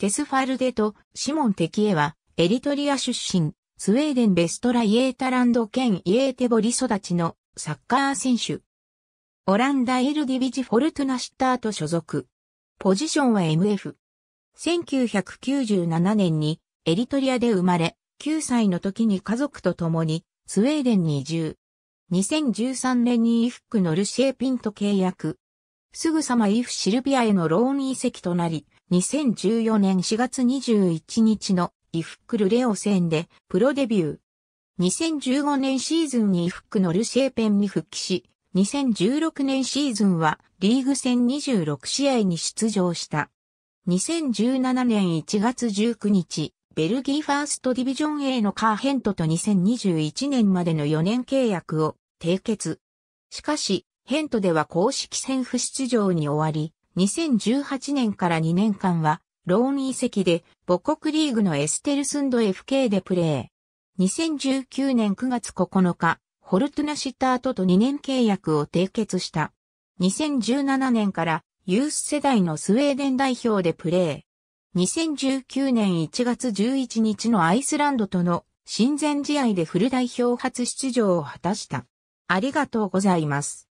テスファルデとシモン・テキエは、エリトリア出身、スウェーデンベストライエータランド県イエーテボリ育ちのサッカー選手。オランダエルディビジ・フォルトナシッターと所属。ポジションは MF。1997年にエリトリアで生まれ、9歳の時に家族と共にスウェーデンに移住。2013年にイフックのルシエピンと契約。すぐさまイフシルビアへのローン移籍となり、2014年4月21日のイフックルレオ戦でプロデビュー。2015年シーズンにイフックのルシェーペンに復帰し、2016年シーズンはリーグ戦26試合に出場した。2017年1月19日、ベルギーファーストディビジョン A のカーヘントと2021年までの4年契約を締結。しかし、ヘントでは公式戦不出場に終わり、2018年から2年間は、ローン移籍で母国リーグのエステルスンド FK でプレー。2019年9月9日、ホルトゥナシッタートと2年契約を締結した。2017年からユース世代のスウェーデン代表でプレー。2019年1月11日のアイスランドとの親善試合でフル代表初出場を果たした。ありがとうございます。